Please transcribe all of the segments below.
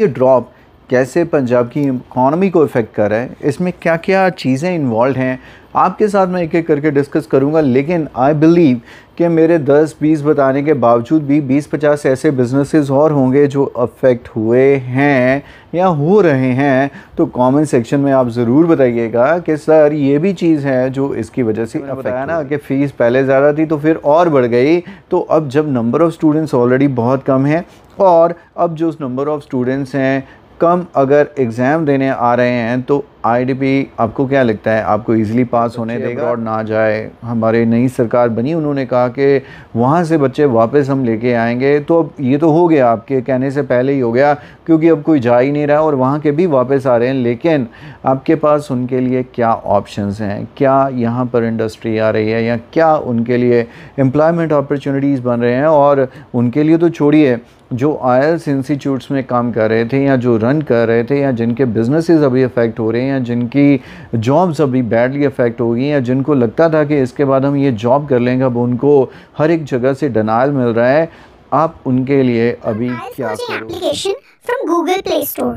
ये ड्रॉप कैसे पंजाब की इकॉनमी को इफ़ेक्ट कर रहा है इसमें क्या क्या चीज़ें इन्वॉल्व हैं आपके साथ मैं एक एक करके डिस्कस करूंगा लेकिन आई बिलीव कि मेरे 10-20 बताने के बावजूद भी 20-50 ऐसे बिजनेसेस और होंगे जो अफेक्ट हुए हैं या हो रहे हैं तो कमेंट सेक्शन में आप ज़रूर बताइएगा कि सर ये भी चीज़ है जो इसकी वजह से बताया ना कि फ़ीस पहले ज़्यादा थी तो फिर और बढ़ गई तो अब जब नंबर ऑफ़ स्टूडेंट्स ऑलरेडी बहुत कम हैं और अब जो नंबर ऑफ़ स्टूडेंट्स हैं कम अगर एग्ज़ाम देने आ रहे हैं तो आईडीपी आपको क्या लगता है आपको इजीली पास होने देगा और ना जाए हमारे नई सरकार बनी उन्होंने कहा कि वहाँ से बच्चे वापस हम लेके आएंगे तो अब ये तो हो गया आपके कहने से पहले ही हो गया क्योंकि अब कोई जा ही नहीं रहा और वहाँ के भी वापस आ रहे हैं लेकिन आपके पास उनके लिए क्या ऑप्शंस हैं क्या यहाँ पर इंडस्ट्री आ रही है या क्या उनके लिए एम्प्लॉयमेंट अपॉर्चुनिटीज़ बन रहे हैं और उनके लिए तो छोड़िए जो आयल्स इंस्टीट्यूट्स में काम कर रहे थे या जो रन कर रहे थे या जिनके बिजनेसेस अभी अफेक्ट हो रहे हैं हैं जिनकी जॉब्स अभी बैडली अफेक्ट हो गई हैं जिनको लगता था कि इसके बाद हम ये जॉब कर लेंगे अब उनको हर एक जगह से डनायल मिल रहा है आप उनके लिए अभी क्या application from Google Play Store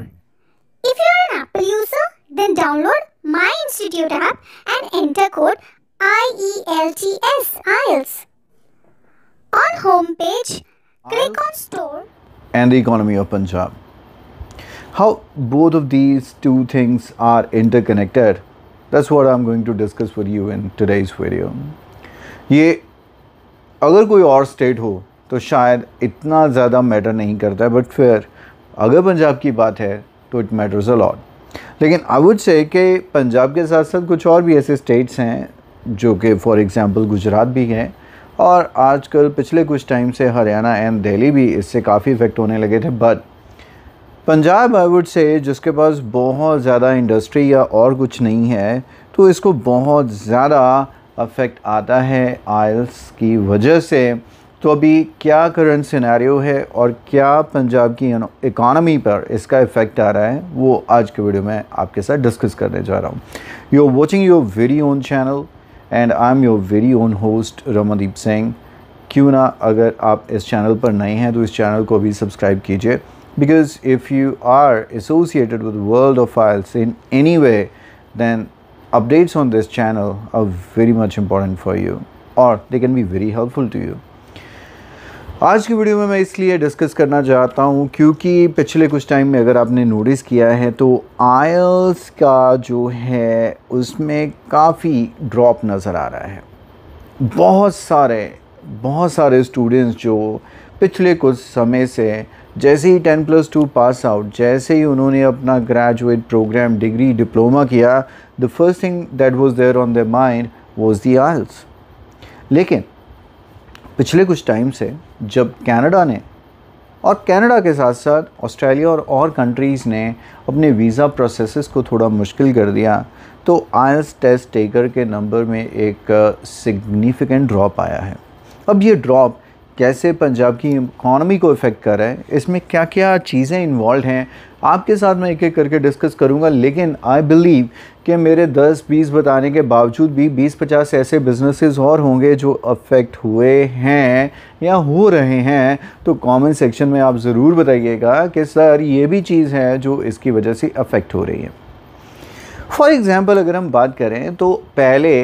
if you are an Apple user then download my institute app and enter code IELTS IELTS on homepage click on store and the economy of Punjab how both of these two things are interconnected that's what i'm going to discuss for you in today's video ये अगर कोई और state हो तो शायद इतना ज़्यादा matter नहीं करता है बट फिर अगर पंजाब की बात है तो इट मैटर्स अ लॉट लेकिन आई वुड से कि पंजाब के साथ साथ कुछ और भी ऐसे स्टेट्स हैं जो कि फॉर एग्ज़ाम्पल गुजरात भी है और आजकल पिछले कुछ टाइम से हरियाणा एंड दिल्ली भी इससे काफ़ी इफ़ेक्ट होने लगे थे बट पंजाब आई वुड से जिसके पास बहुत ज़्यादा इंडस्ट्री या और कुछ नहीं है तो इसको बहुत ज़्यादा अफेक्ट आता है आयल्स की वजह से तो अभी क्या करंट सिनेरियो है और क्या पंजाब की इकानमी पर इसका इफ़ेक्ट आ रहा है वो आज के वीडियो में आपके साथ डिस्कस करने जा रहा हूँ you are watching your very own channel and I am your very own host Ramandeep Singh क्यों ना अगर आप इस चैनल पर नए हैं तो इस चैनल को भी सब्सक्राइब कीजिए because if you are associated with the world of files in any way then updates on this channel are very much important for you or they can be very helpful to you आज की video में मैं इसलिए discuss करना चाहता हूँ क्योंकि पिछले कुछ टाइम में अगर आपने नोटिस किया है तो आयल्स का जो है उसमें काफ़ी ड्रॉप नज़र आ रहा है बहुत सारे बहुत सारे स्टूडेंट्स जो पिछले कुछ समय से जैसे ही ten plus two pass out जैसे ही उन्होंने अपना ग्रेजुएट प्रोग्राम डिग्री डिप्लोमा किया the first thing that was there on the mind was the IELTS लेकिन पिछले कुछ टाइम से जब कनाडा ने और कनाडा के साथ साथ ऑस्ट्रेलिया और और कंट्रीज़ ने अपने वीज़ा प्रोसेसेस को थोड़ा मुश्किल कर दिया तो आयल्स टेस्ट टेकर के नंबर में एक सिग्निफिकेंट uh, ड्रॉप आया है अब ये ड्रॉप कैसे पंजाब की इकॉनमी को इफ़ेक्ट कर रहा है इसमें क्या क्या चीज़ें इन्वॉल्व हैं आपके साथ मैं एक एक करके डिस्कस करूंगा लेकिन आई बिलीव कि मेरे 10-20 बताने के बावजूद भी 20-50 ऐसे बिजनेसेस और होंगे जो अफेक्ट हुए हैं या हो रहे हैं तो कमेंट सेक्शन में आप ज़रूर बताइएगा कि सर ये भी चीज़ है जो इसकी वजह से अफेक्ट हो रही है फॉर एग्ज़ाम्पल अगर हम बात करें तो पहले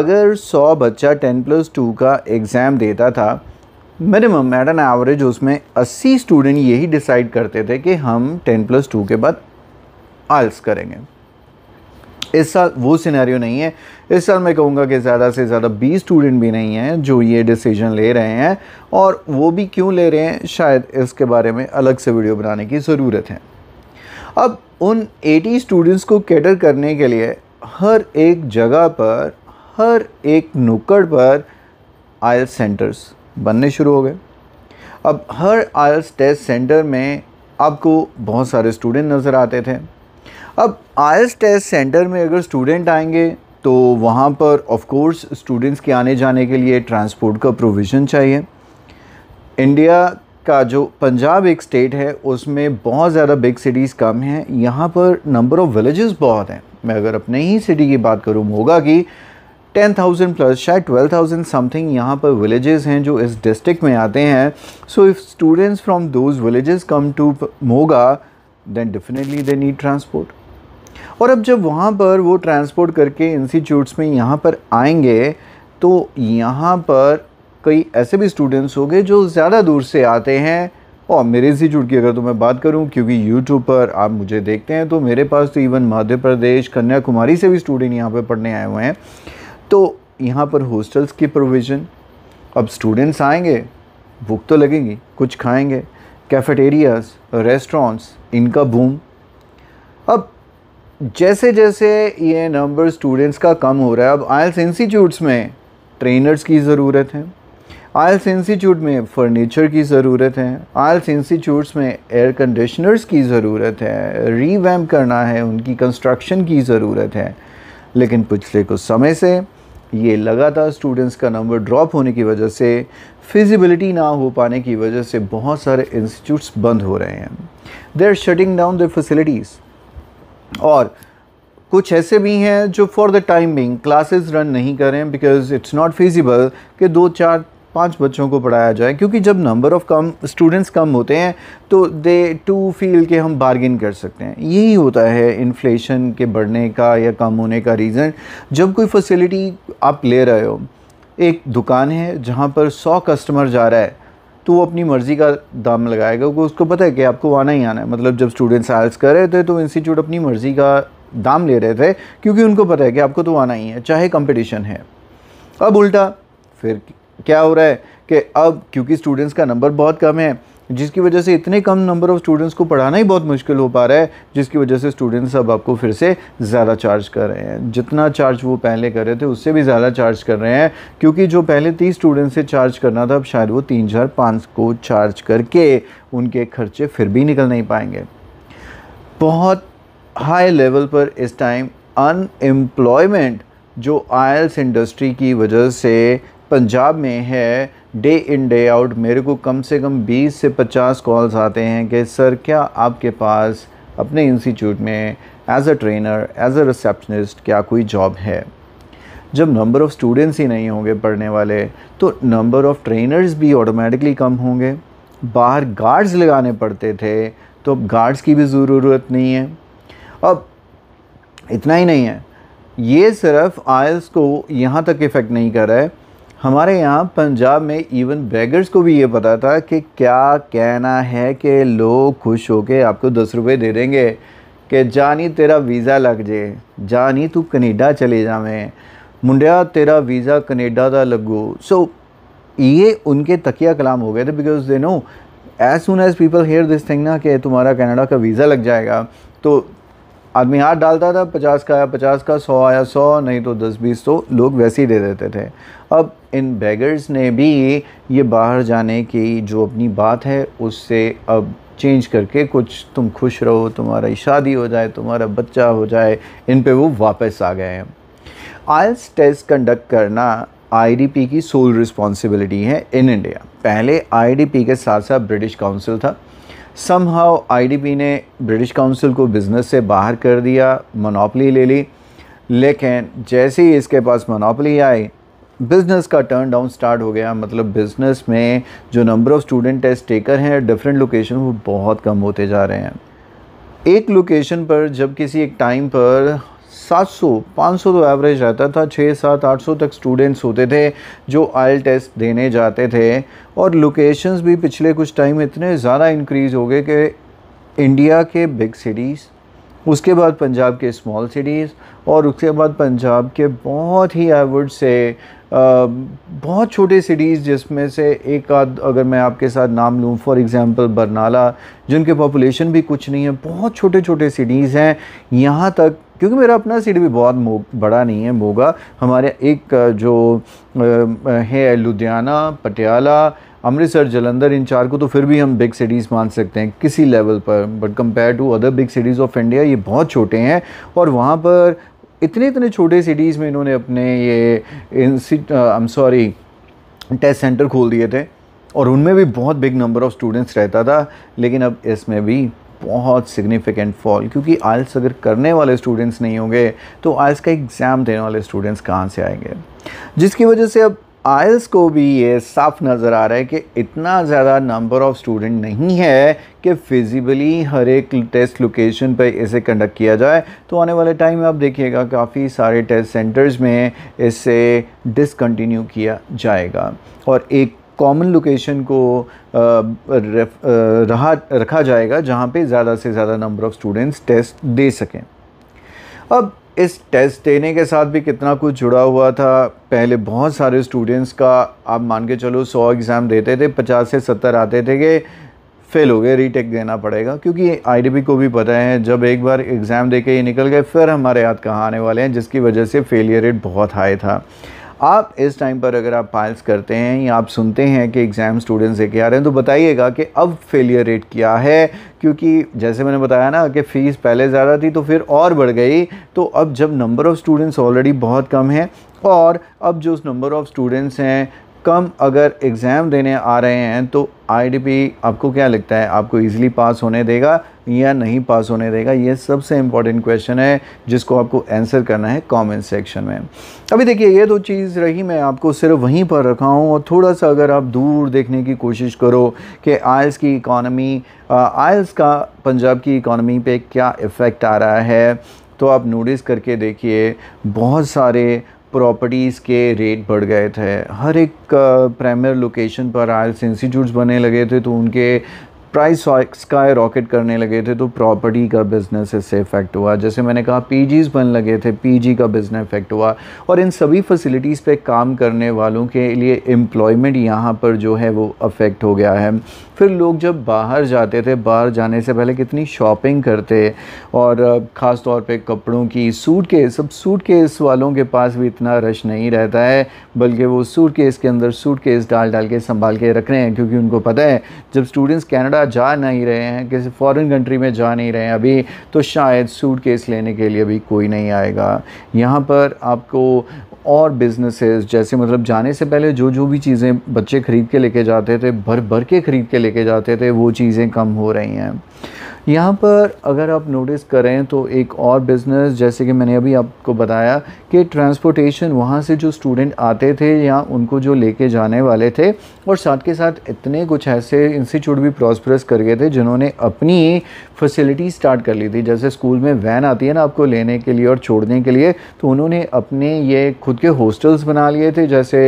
अगर सौ बच्चा टेन प्लस टू का एग्ज़ाम देता था मिनिमम एट एन एवरेज उसमें 80 स्टूडेंट यही डिसाइड करते थे कि हम 10 प्लस टू के बाद आल्स करेंगे इस साल वो सिनेरियो नहीं है इस साल मैं कहूँगा कि ज़्यादा से ज़्यादा 20 स्टूडेंट भी नहीं हैं जो ये डिसीजन ले रहे हैं और वो भी क्यों ले रहे हैं शायद इसके बारे में अलग से वीडियो बनाने की ज़रूरत है अब उन 80 स्टूडेंट्स को कैटर करने के लिए हर एक जगह पर हर एक नुक्कड़ पर आयल सेंटर्स बनने शुरू हो गए अब हर आयल्स टेस्ट सेंटर में आपको बहुत सारे स्टूडेंट नज़र आते थे अब आयल्स टेस्ट सेंटर में अगर स्टूडेंट आएंगे तो वहाँ पर ऑफ कोर्स स्टूडेंट्स के आने जाने के लिए ट्रांसपोर्ट का प्रोविज़न चाहिए इंडिया का जो पंजाब एक स्टेट है उसमें बहुत ज़्यादा बिग सिटीज़ कम हैं यहाँ पर नंबर ऑफ़ विलेजेस बहुत हैं मैं अगर अपने ही सिटी की बात करूँ मोगा की टेन थाउजेंड प्लस शायद ट्वेल्व थाउजेंड समथिंग यहाँ पर विलेजेस हैं जो इस डिस्ट्रिक्ट में आते हैं so if students from those villages come to Moga then definitely they need transport और अब जब वहाँ पर वो ट्रांसपोर्ट करके इंस्टीट्यूट्स में यहाँ पर आएंगे तो यहाँ पर कई ऐसे भी स्टूडेंट्स होंगे जो ज़्यादा दूर से आते हैं और मेरे इंस्टीट्यूट की अगर तो मैं बात करूं क्योंकि यूट्यूब पर आप मुझे देखते हैं तो मेरे पास तो इवन मध्य प्रदेश कन्याकुमारी से भी स्टूडेंट यहाँ पर पढ़ने आए हुए हैं तो यहाँ पर हॉस्टल्स की प्रोविज़न अब स्टूडेंट्स आएंगे भूख तो लगेगी कुछ खाएंगे कैफेटेरियाज रेस्टोरेंट्स इनका बूम अब जैसे जैसे ये नंबर स्टूडेंट्स का कम हो रहा है अब आयल्स इंस्टीट्यूट्स में ट्रेनर्स की ज़रूरत है आयल्स इंस्टीट्यूट में फर्नीचर की ज़रूरत है आयल्स इंस्टीट्यूट्स में एयर कंडीशनर्स की ज़रूरत है रीवैम करना है उनकी कंस्ट्रक्शन की ज़रूरत है लेकिन पिछले कुछ समय से ये लगातार स्टूडेंट्स का नंबर ड्रॉप होने की वजह से फिजिबिलिटी ना हो पाने की वजह से बहुत सारे इंस्टीट्यूट्स बंद हो रहे हैं they are shutting down the facilities और कुछ ऐसे भी हैं जो for the time being classes run नहीं कर रहे हैं बिकॉज इट्स नॉट फिजिबल कि दो चार पाँच बच्चों को पढ़ाया जाए क्योंकि जब नंबर ऑफ़ कम स्टूडेंट्स कम होते हैं तो दे टू फील के हम बार्गिन कर सकते हैं यही होता है इन्फ्लेशन के बढ़ने का या कम होने का रीज़न जब कोई फैसिलिटी आप ले रहे हो एक दुकान है जहाँ पर सौ कस्टमर जा रहा है तो वो अपनी मर्ज़ी का दाम लगाएगा क्योंकि उसको पता है कि आपको आना ही आना है मतलब जब स्टूडेंट्स आयल्स कर रहे थे तो इंस्टीट्यूट अपनी मर्ज़ी का दाम ले रहे थे क्योंकि उनको पता है कि आपको तो आना ही है चाहे कंपटीशन है अब उल्टा फिर क्या हो रहा है कि अब क्योंकि स्टूडेंट्स का नंबर बहुत कम है जिसकी वजह से इतने कम नंबर ऑफ़ स्टूडेंट्स को पढ़ाना ही बहुत मुश्किल हो पा रहा है जिसकी वजह से स्टूडेंट्स अब आपको फिर से ज़्यादा चार्ज कर रहे हैं जितना चार्ज वो पहले कर रहे थे उससे भी ज़्यादा चार्ज कर रहे हैं क्योंकि जो पहले तीस स्टूडेंट्स से चार्ज करना था अब शायद वो तीन हज़ार पाँच को चार्ज करके उनके खर्चे फिर भी निकल नहीं पाएंगे बहुत हाई लेवल पर इस टाइम अनएम्प्लॉयमेंट जो आयल्स इंडस्ट्री की वजह से पंजाब में है डे इन डे आउट मेरे को कम से कम 20 से 50 कॉल्स आते हैं कि सर क्या आपके पास अपने इंस्टीट्यूट में as a trainer as a receptionist क्या कोई जॉब है जब नंबर ऑफ़ स्टूडेंट्स ही नहीं होंगे पढ़ने वाले तो नंबर ऑफ़ ट्रेनर्स भी ऑटोमेटिकली कम होंगे बाहर गार्ड्स लगाने पड़ते थे तो अब गार्ड्स की भी ज़रूरत नहीं है अब इतना ही नहीं है ये सिर्फ आयल्स को यहाँ तक इफ़ेक्ट नहीं कर रहा है हमारे यहाँ पंजाब में इवन बेगर्स को भी ये पता था कि क्या कहना है कि लोग खुश हो के आपको दस रुपये दे देंगे कि जानी तेरा वीज़ा लग जाए जानी तू कनेडा चले जावें मुंडिया तेरा वीज़ा कनेडा का लगू सो so, ये उनके तकिया कलाम हो गए थे because they know as soon as people hear this thing ना कि तुम्हारा कनाडा का वीज़ा लग जाएगा तो आदमी हाथ डालता था पचास का आया पचास का सौ आया सौ नहीं तो दस बीस तो लोग वैसे ही दे देते थे अब इन बैगर्स ने भी ये बाहर जाने की जो अपनी बात है उससे अब चेंज करके कुछ तुम खुश रहो तुम्हारी शादी हो जाए तुम्हारा बच्चा हो जाए इन पे वो वापस आ गए हैं आयल्स टेस्ट कंडक्ट करना आईडीपी की सोल रिस्पॉन्सिबिलिटी है इन इंडिया पहले आईडीपी के साथ साथ ब्रिटिश काउंसिल था सम हाउ आई ने ब्रिटिश काउंसिल को बिज़नेस से बाहर कर दिया मनोपली ले ली लेकिन जैसे ही इसके पास मनोपली आई बिज़नेस का टर्न डाउन स्टार्ट हो गया मतलब बिज़नेस में जो number of student test taker हैं डिफरेंट लोकेशन वो बहुत कम होते जा रहे हैं एक लोकेशन पर जब किसी एक टाइम पर 700 500 तो एवरेज रहता था छः सात आठ सौ तक स्टूडेंट्स होते थे जो आयल टेस्ट देने जाते थे और लोकेशंस भी पिछले कुछ टाइम इतने ज़्यादा इंक्रीज़ हो गए कि इंडिया के बिग सिटीज़ उसके बाद पंजाब के स्मॉल सिटीज़ और उसके बाद पंजाब के बहुत ही एवड से बहुत छोटे सिटीज़ जिसमें से एक आध अगर मैं आपके साथ नाम लूँ फॉर एग्ज़ाम्पल बरनाला जिनके पॉपुलेशन भी कुछ नहीं है बहुत छोटे छोटे सिटीज़ हैं यहाँ तक क्योंकि मेरा अपना सीड भी बहुत बड़ा नहीं है मोगा हमारे एक जो है लुधियाना पटियाला अमृतसर जलंधर इन चार को तो फिर भी हम बिग सिटीज़ मान सकते हैं किसी लेवल पर but compare to other big cities of India ये बहुत छोटे हैं और वहाँ पर इतने इतने छोटे सिटीज़ में इन्होंने अपने ये I am sorry test centre खोल दिए थे और उनमें भी बहुत बिग नंबर ऑफ़ स्टूडेंट्स रहता था लेकिन अब इसमें भी बहुत सिग्निफिकेंट फॉल क्योंकि आयल्स अगर करने वाले स्टूडेंट्स नहीं होंगे तो आयल्स का एग्ज़ाम देने वाले स्टूडेंट्स कहाँ से आएंगे जिसकी वजह से अब आयल्स को भी ये साफ नज़र आ रहा है कि इतना ज़्यादा नंबर ऑफ़ स्टूडेंट नहीं है कि फिजिबली हर एक टेस्ट लोकेशन पर इसे कंडक्ट किया जाए तो आने वाले टाइम में आप देखिएगा काफ़ी सारे टेस्ट सेंटर्स में इसे डिसकंटिन्यू किया जाएगा और एक कॉमन लोकेशन को रहा रखा जाएगा जहाँ पे ज़्यादा से ज़्यादा नंबर ऑफ़ स्टूडेंट्स टेस्ट दे सकें अब इस टेस्ट देने के साथ भी कितना कुछ जुड़ा हुआ था पहले बहुत सारे स्टूडेंट्स का आप मान के चलो सौ एग्ज़ाम देते थे पचास से सत्तर आते थे कि फेल हो गए रीटेक देना पड़ेगा क्योंकि आईडीबी को भी पता है जब एक बार एग्ज़ाम दे के ये निकल गए फिर हमारे हाथ कहाँ आने वाले हैं जिसकी वजह से फेलियर रेट बहुत हाई था आप इस टाइम पर अगर आप पाइल्स करते हैं या आप सुनते हैं कि एग्ज़ाम स्टूडेंट्स लेके आ रहे हैं तो बताइएगा कि अब फेलियर रेट क्या है क्योंकि जैसे मैंने बताया ना कि फ़ीस पहले ज़्यादा थी तो फिर और बढ़ गई तो अब जब नंबर ऑफ़ स्टूडेंट्स ऑलरेडी बहुत कम हैं और अब जो नंबर ऑफ़ स्टूडेंट्स हैं कम अगर एग्ज़ाम देने आ रहे हैं तो आईडीपी आपको क्या लगता है आपको इजीली पास होने देगा या नहीं पास होने देगा ये सबसे इम्पॉर्टेंट क्वेश्चन है जिसको आपको आंसर करना है कमेंट सेक्शन में अभी देखिए ये दो चीज़ रही मैं आपको सिर्फ वहीं पर रखा हूँ और थोड़ा सा अगर आप दूर देखने की कोशिश करो कि आयल्स की इकॉनमी आयल्स का पंजाब की इकॉनमी पर क्या इफ़ेक्ट आ रहा है तो आप नोटिस करके देखिए बहुत सारे प्रॉपर्टीज़ के रेट बढ़ गए थे हर एक प्राइमरी लोकेशन पर आयल्स इंस्टीट्यूट्स बनने लगे थे तो उनके प्राइस स्काई रॉकेट करने लगे थे तो प्रॉपर्टी का बिज़नेस इससे इफेक्ट हुआ जैसे मैंने कहा पीजीज बन लगे थे पीजी का बिज़नेस इफेक्ट हुआ और इन सभी फैसिलिटीज़ पे काम करने वालों के लिए एम्प्लॉयमेंट यहाँ पर जो है वो अफेक्ट हो गया है फिर लोग जब बाहर जाते थे बाहर जाने से पहले कितनी शॉपिंग करते और ख़ास तौर पर कपड़ों की सूट के सब सूट केस वालों के पास भी इतना रश नहीं रहता है बल्कि वो सूट केस के अंदर सूट केस डाल डाल के संभाल के रख रहे हैं क्योंकि उनको पता है जब स्टूडेंट्स कैनेडा इंडिया जा नहीं रहे हैं किसी फॉरेन कंट्री में जा नहीं रहे हैं अभी तो शायद सूट केस लेने के लिए भी कोई नहीं आएगा यहाँ पर आपको और बिजनेसेस जैसे मतलब जाने से पहले जो जो भी चीज़ें बच्चे ख़रीद के लेके जाते थे भर भर के ख़रीद के लेके जाते थे वो चीज़ें कम हो रही हैं यहाँ पर अगर आप नोटिस करें तो एक और बिज़नेस जैसे कि मैंने अभी आपको बताया कि ट्रांसपोर्टेशन वहाँ से जो स्टूडेंट आते थे या उनको जो लेके जाने वाले थे और साथ के साथ इतने कुछ ऐसे इंस्टीट्यूट भी प्रॉस्परस कर गए थे जिन्होंने अपनी फैसिलिटी स्टार्ट कर ली थी जैसे स्कूल में वैन आती है ना आपको लेने के लिए और छोड़ने के लिए तो उन्होंने अपने ये खुद के हॉस्टल्स बना लिए थे जैसे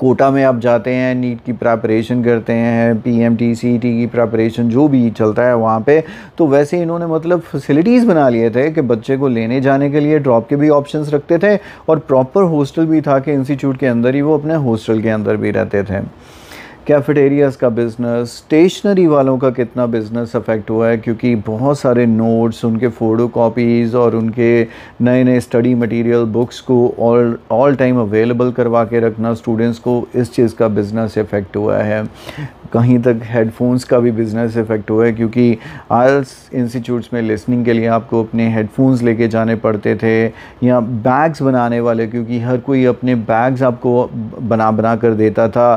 कोटा में आप जाते हैं नीट की प्रेपरेशन करते हैं P M T C T की प्रेपरेशन जो भी चलता है वहाँ पे तो वैसे इन्होंने मतलब फैसिलिटीज़ बना लिए थे कि बच्चे को लेने जाने के लिए ड्रॉप के भी ऑप्शंस रखते थे और प्रॉपर हॉस्टल भी था कि इंस्टीट्यूट के अंदर ही वो अपने हॉस्टल के अंदर भी रहते थे कैफेटेरियाज़ का बिज़नेस स्टेशनरी वालों का कितना बिज़नेस अफेक्ट हुआ है क्योंकि बहुत सारे नोट्स उनके फ़ोटो कापीज़ और उनके नए नए स्टडी मटेरियल बुक्स को ऑल ऑल टाइम अवेलेबल करवा के रखना स्टूडेंट्स को इस चीज़ का बिज़नेस इफ़ेक्ट हुआ है कहीं तक हेडफोन्स का भी बिज़नेस इफ़ेक्ट हुआ है क्योंकि आयल्स इंस्टीट्यूट्स में लिसनिंग के लिए आपको अपने हेडफोन्स लेके जाने पड़ते थे या बैग्स बनाने वाले क्योंकि हर कोई अपने बैग्स आपको बना बना कर देता था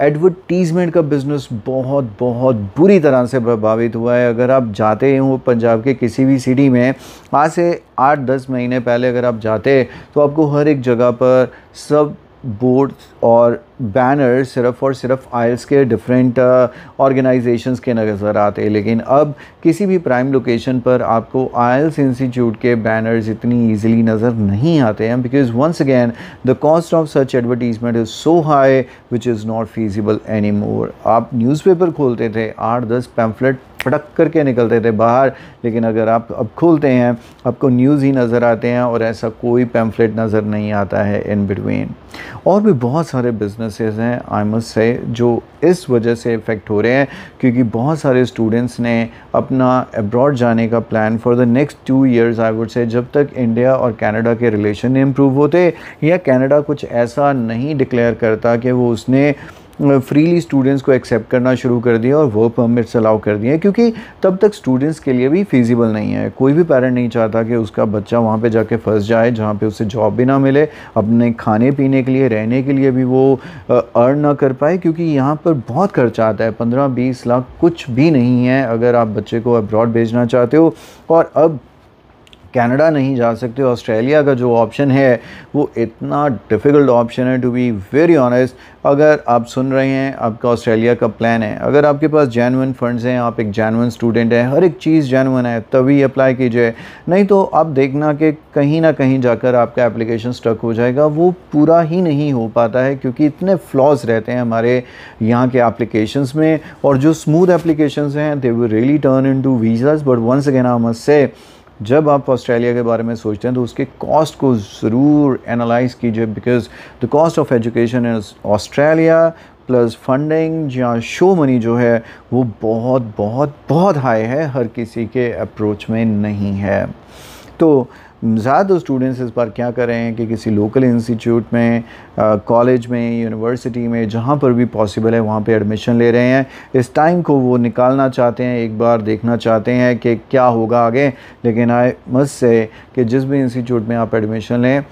एडवर्टीज़मेंट का बिज़नेस बहुत बहुत बुरी तरह से प्रभावित हुआ है अगर आप जाते हो पंजाब के किसी भी सिटी में आज से आठ दस महीने पहले अगर आप जाते तो आपको हर एक जगह पर सब बोर्ड और बैनर सिर्फ और सिर्फ आयल्स के डिफरेंट ऑर्गेनाइजेशंस uh, के नज़र आते लेकिन अब किसी भी प्राइम लोकेशन पर आपको आयल्स इंस्टीट्यूट के बैनर्स इतनी इजीली नज़र नहीं आते हैं because once again the cost of such advertisement is so high which is not feasible anymore आप न्यूज़पेपर खोलते थे आठ दस पैम्फलेट फटक करके निकलते थे बाहर लेकिन अगर आप अब खोलते हैं आपको न्यूज़ ही नज़र आते हैं और ऐसा कोई पैम्फलेट नज़र नहीं आता है इन बिटवीन और भी बहुत सारे बिजनेसेस हैं आई मस्ट से जो इस वजह से इफ़ेक्ट हो रहे हैं क्योंकि बहुत सारे स्टूडेंट्स ने अपना अब्रॉड जाने का plan for the next two years I would say जब तक इंडिया और कनाडा के रिलेशन इम्प्रूव होते या कनाडा कुछ ऐसा नहीं डिक्लेयर करता कि वो उसने फ्रीली स्टूडेंट्स को एक्सेप्ट करना शुरू कर दिया और वर्क परमिट्स अलाउ कर दिए क्योंकि तब तक स्टूडेंट्स के लिए भी फीजिबल नहीं है कोई भी पेरेंट नहीं चाहता कि उसका बच्चा वहाँ पे जाके फंस जाए जहाँ पे उसे जॉब भी ना मिले अपने खाने पीने के लिए रहने के लिए भी वो अर्न ना कर पाए क्योंकि यहाँ पर बहुत खर्चा आता है पंद्रह बीस लाख कुछ भी नहीं है अगर आप बच्चे को अब्रॉड भेजना चाहते हो और अब कनाडा नहीं जा सकते ऑस्ट्रेलिया का जो ऑप्शन है वो इतना डिफ़िकल्ट ऑप्शन है टू बी वेरी ऑनेस्ट अगर आप सुन रहे हैं आपका ऑस्ट्रेलिया का प्लान है अगर आपके पास जैनवन फंड्स हैं आप एक जैनवन स्टूडेंट हैं हर एक चीज़ जैनवन है तभी अप्लाई कीजिए नहीं तो आप देखना कि कहीं ना कहीं जाकर आपका एप्लीकेशन स्टक हो जाएगा वो पूरा ही नहीं हो पाता है क्योंकि इतने फ्लॉज रहते हैं हमारे यहाँ के एप्लीकेशंस में और जो स्मूथ एप्लीकेशंस हैं they will really turn into visas but once again I must say जब आप ऑस्ट्रेलिया के बारे में सोचते हैं तो उसके कॉस्ट को ज़रूर एनालाइज कीजिए because the cost of education is Australia plus funding या शो मनी जो है वो बहुत बहुत बहुत हाई है हर किसी के अप्रोच में नहीं है तो ज़्यादा स्टूडेंट्स तो इस बार क्या कर रहे हैं कि किसी लोकल इंस्टीट्यूट में कॉलेज में यूनिवर्सिटी में जहाँ पर भी पॉसिबल है वहाँ पे एडमिशन ले रहे हैं इस टाइम को वो निकालना चाहते हैं एक बार देखना चाहते हैं कि क्या होगा आगे लेकिन आई मस्त से कि जिस भी इंस्टीट्यूट में आप एडमिशन लें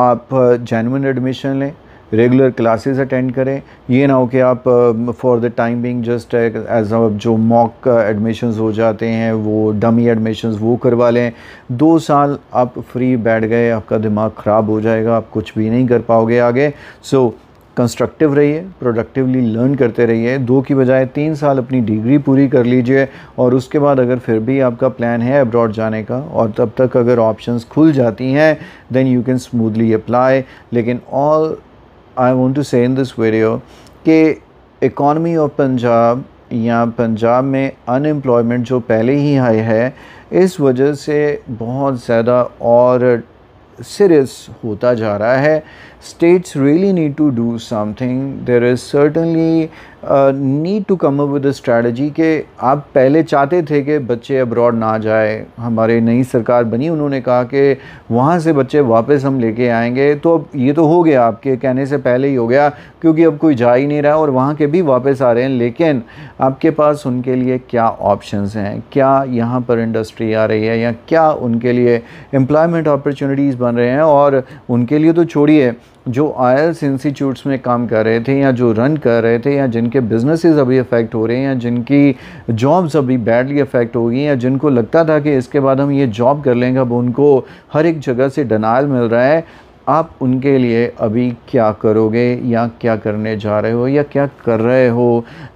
आप जेनवन एडमिशन लें रेगुलर क्लासेस अटेंड करें ये ना हो कि आप for the time being just as जो मॉक एडमिशन्स uh, हो जाते हैं वो डमी एडमिशन्स वो करवा लें दो साल आप फ्री बैठ गए आपका दिमाग ख़राब हो जाएगा आप कुछ भी नहीं कर पाओगे आगे सो so, कंस्ट्रक्टिव रहिए प्रोडक्टिवली लर्न करते रहिए दो की बजाय तीन साल अपनी डिग्री पूरी कर लीजिए और उसके बाद अगर फिर भी आपका प्लान है अब्रॉड जाने का और तब तक अगर ऑप्शंस खुल जाती हैं then you can smoothly apply लेकिन all I want to say in this video कि इकॉनमी ऑफ पंजाब या पंजाब में अनएम्प्लॉयमेंट जो पहले ही हाई है इस वजह से बहुत ज़्यादा और सीरियस होता जा रहा है states really need to do something. There is certainly a need to come up with a strategy कि आप पहले चाहते थे कि बच्चे अब्रॉड ना जाए हमारे नई सरकार बनी उन्होंने कहा कि वहाँ से बच्चे वापस हम लेके आएंगे तो अब ये तो हो गया आपके कहने से पहले ही हो गया क्योंकि अब कोई जा ही नहीं रहा और वहाँ के भी वापस आ रहे हैं लेकिन आपके पास उनके लिए क्या ऑप्शंस हैं क्या यहाँ पर इंडस्ट्री आ रही है या क्या उनके लिए एम्प्लॉयमेंट अपॉर्चुनिटीज़ बन रहे हैं और उनके लिए तो छोड़िए जो आयल्स इंस्टीट्यूट्स में काम कर रहे थे या जो रन कर रहे थे या जिनके बिजनेसेस अभी अफेक्ट हो रहे हैं या जिनकी जॉब्स अभी बैडली अफेक्ट हो गई या जिनको लगता था कि इसके बाद हम ये जॉब कर लेंगे अब उनको हर एक जगह से डनाइल मिल रहा है आप उनके लिए अभी क्या करोगे या क्या करने जा रहे हो या क्या कर रहे हो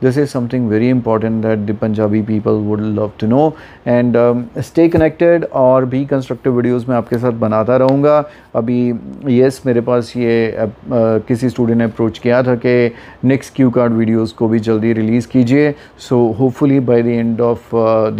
this is something very important that the Punjabi people would love to know and stay connected और भी कंस्ट्रक्टिव वीडियोस मैं आपके साथ बनाता रहूँगा अभी येस मेरे पास ये uh, किसी स्टूडेंट ने अप्रोच किया था कि नेक्स्ट क्यू कार्ड वीडियोस को भी जल्दी रिलीज़ कीजिए so hopefully by the end of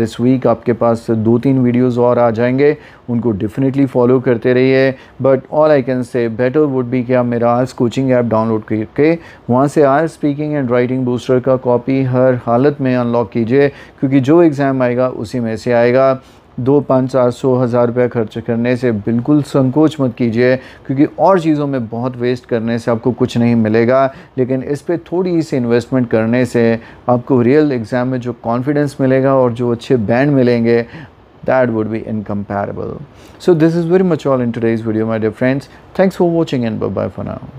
this week आपके पास दो तीन वीडियोस और आ जाएंगे उनको डेफिनेटली फॉलो करते रहिए but all I can say better would भी क्या मेरा आर्स कोचिंग ऐप डाउनलोड करके वहाँ से our speaking and writing booster का कॉपी हर हालत में अनलॉक कीजिए क्योंकि जो एग्ज़ाम आएगा उसी में से आएगा दो पाँच चार सौ हज़ार रुपया खर्च करने से बिल्कुल संकोच मत कीजिए क्योंकि और चीज़ों में बहुत वेस्ट करने से आपको कुछ नहीं मिलेगा लेकिन इस पर थोड़ी सी इन्वेस्टमेंट करने से आपको रियल एग्ज़ाम में जो कॉन्फिडेंस मिलेगा और जो अच्छे बैंड मिलेंगे that would be incomparable. So this is very much all in today's video my dear friends. Thanks for watching and bye bye for now.